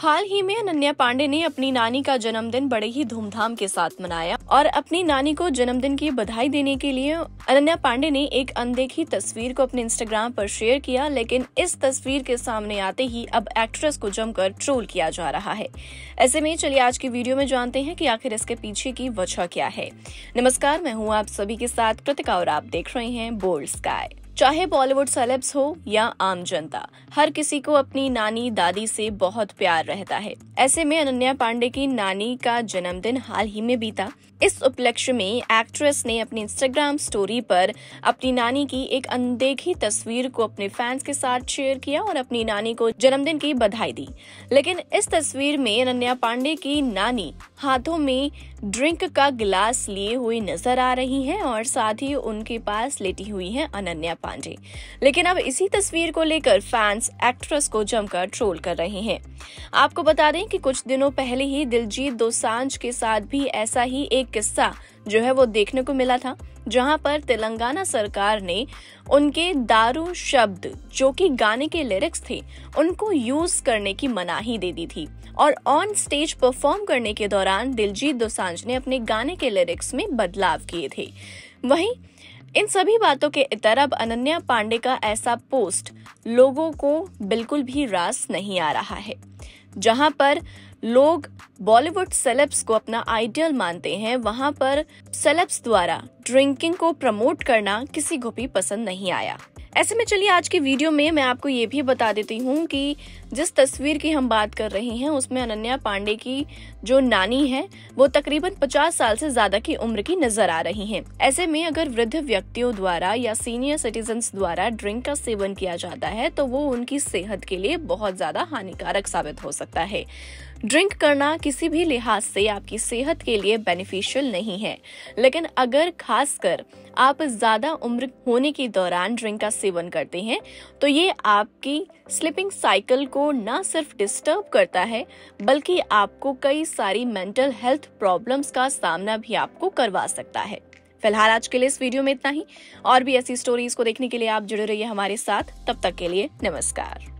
हाल ही में अनन्या पांडे ने अपनी नानी का जन्मदिन बड़े ही धूमधाम के साथ मनाया और अपनी नानी को जन्मदिन की बधाई देने के लिए अनन्या पांडे ने एक अनदेखी तस्वीर को अपने इंस्टाग्राम पर शेयर किया लेकिन इस तस्वीर के सामने आते ही अब एक्ट्रेस को जमकर ट्रोल किया जा रहा है ऐसे में चलिए आज की वीडियो में जानते हैं की आखिर इसके पीछे की वजह क्या है नमस्कार मैं हूँ आप सभी के साथ कृतिका और आप देख रहे हैं बोल्ड स्काई चाहे बॉलीवुड सेलेब्स हो या आम जनता हर किसी को अपनी नानी दादी से बहुत प्यार रहता है ऐसे में अनन्या पांडे की नानी का जन्मदिन हाल ही में बीता इस उपलक्ष्य में एक्ट्रेस ने अपनी इंस्टाग्राम स्टोरी पर अपनी नानी की एक अनदेखी तस्वीर को अपने फैंस के साथ शेयर किया और अपनी नानी को जन्मदिन की बधाई दी लेकिन इस तस्वीर में अनन्या पांडे की नानी हाथों में ड्रिंक का गिलास लिए हुए नजर आ रही है और साथ ही उनके पास लेटी हुई है अनन्या पांडे पांडे लेकिन अब इसी तस्वीर को लेकर फैंस एक्ट्रेस को जमकर ट्रोल कर रहे हैं आपको बता दें कि कुछ दिनों पहले ही दिलजीत दोसांझ के साथ भी ऐसा ही एक किस्सा जो है वो देखने को मिला था जहां पर तेलंगाना सरकार ने उनके दारू शब्द जो कि गाने के लिरिक्स थे उनको यूज करने की मनाही दे दी थी और ऑन स्टेज परफॉर्म करने के दौरान दिलजीत दोसांझ ने अपने गाने के लिरिक्स में बदलाव किए थे वहीं इन सभी बातों के इतर अब अनन्या पांडे का ऐसा पोस्ट लोगों को बिल्कुल भी रास नहीं आ रहा है जहां पर लोग बॉलीवुड सेलेब्स को अपना आइडियल मानते हैं वहां पर सेलेब्स द्वारा ड्रिंकिंग को प्रमोट करना किसी को भी पसंद नहीं आया ऐसे में चलिए आज की वीडियो में मैं आपको ये भी बता देती हूँ कि जिस तस्वीर की हम बात कर रहे हैं उसमें अनन्या पांडे की जो नानी है वो तकरीबन 50 साल से ज्यादा की उम्र की नजर आ रही हैं। ऐसे में अगर वृद्ध व्यक्तियों द्वारा या सीनियर सिटीजन द्वारा ड्रिंक का सेवन किया जाता है तो वो उनकी सेहत के लिए बहुत ज्यादा हानिकारक साबित हो सकता है ड्रिंक करना किसी भी लिहाज से आपकी सेहत के लिए बेनिफिशियल नहीं है लेकिन अगर खासकर आप ज्यादा उम्र होने के दौरान ड्रिंक का सेवन करते हैं तो ये आपकी स्लीपिंग साइकिल को न सिर्फ डिस्टर्ब करता है बल्कि आपको कई सारी मेंटल हेल्थ प्रॉब्लम्स का सामना भी आपको करवा सकता है फिलहाल आज के लिए इस वीडियो में इतना ही और भी ऐसी स्टोरीज को देखने के लिए आप जुड़े रहिए हमारे साथ तब तक के लिए नमस्कार